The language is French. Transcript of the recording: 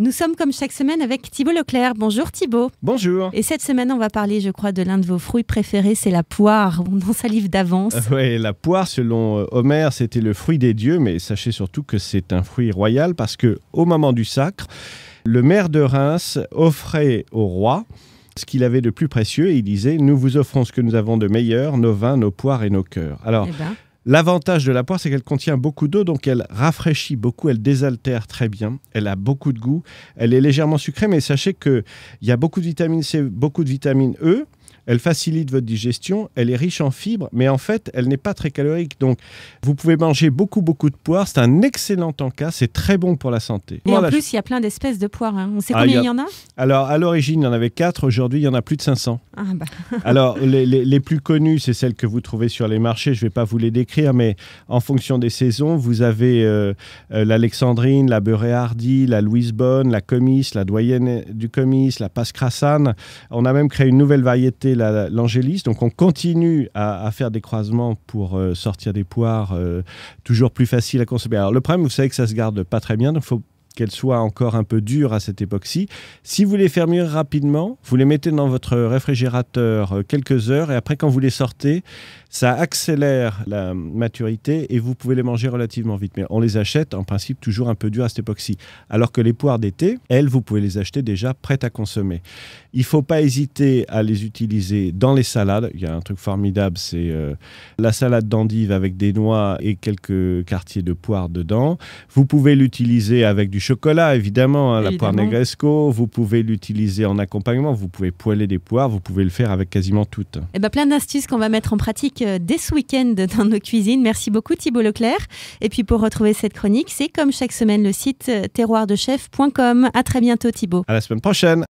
Nous sommes comme chaque semaine avec Thibault Leclerc. Bonjour Thibault. Bonjour. Et cette semaine, on va parler, je crois, de l'un de vos fruits préférés, c'est la poire. On en salive d'avance. oui, la poire, selon euh, Homère, c'était le fruit des dieux, mais sachez surtout que c'est un fruit royal parce que au moment du sacre, le maire de Reims offrait au roi ce qu'il avait de plus précieux et il disait Nous vous offrons ce que nous avons de meilleur, nos vins, nos poires et nos cœurs. Alors. Eh ben. L'avantage de la poire, c'est qu'elle contient beaucoup d'eau, donc elle rafraîchit beaucoup, elle désaltère très bien, elle a beaucoup de goût, elle est légèrement sucrée, mais sachez qu'il y a beaucoup de vitamine C, beaucoup de vitamine E, elle facilite votre digestion, elle est riche en fibres, mais en fait, elle n'est pas très calorique. Donc, vous pouvez manger beaucoup, beaucoup de poires. C'est un excellent en cas, c'est très bon pour la santé. Et en plus, il y a plein d'espèces de poires. Hein. On sait ah, combien il y, en a Alors, à l'origine, il y en avait 4. Aujourd'hui, il y en a plus de 500. Ah, bah. Alors, les, plus connues, c'est celles que vous trouvez sur les marchés. Je ne vais pas vous les décrire, mais en fonction des saisons, vous avez euh, euh, l'Alexandrine, la Beurré Hardy, la Louise Bonne, la Comice, la Doyenne du Comice, la Pascrassane. On a même créé une nouvelle variété l'Angélis. Donc on continue à, faire des croisements pour euh, sortir des poires euh, toujours plus faciles à consommer. Alors le problème, vous savez que ça se garde pas très bien, donc il faut qu'elles soient encore un peu dures à cette époque-ci. Si vous les faire rapidement, vous les mettez dans votre réfrigérateur euh, quelques heures et après quand vous les sortez, ça accélère la maturité et vous pouvez les manger relativement vite. Mais on les achète en principe toujours un peu dures à cette époque-ci. Alors que les poires d'été, elles, vous pouvez les acheter déjà prêtes à consommer. Il ne faut pas hésiter à les utiliser dans les salades. Il y a un truc formidable, c'est euh, la salade d'endive avec des noix et quelques quartiers de poire dedans. Vous pouvez l'utiliser avec du chocolat, évidemment, hein, la poire negresco. Vous pouvez l'utiliser en accompagnement, vous pouvez poêler des poires, vous pouvez le faire avec quasiment toutes. Et eh bien, plein d'astuces qu'on va mettre en pratique euh, dès ce week-end dans nos cuisines. Merci beaucoup Thibault Leclerc. Et puis pour retrouver cette chronique, c'est comme chaque semaine le site euh, terroirdechef.com. À très bientôt Thibault. À la semaine prochaine.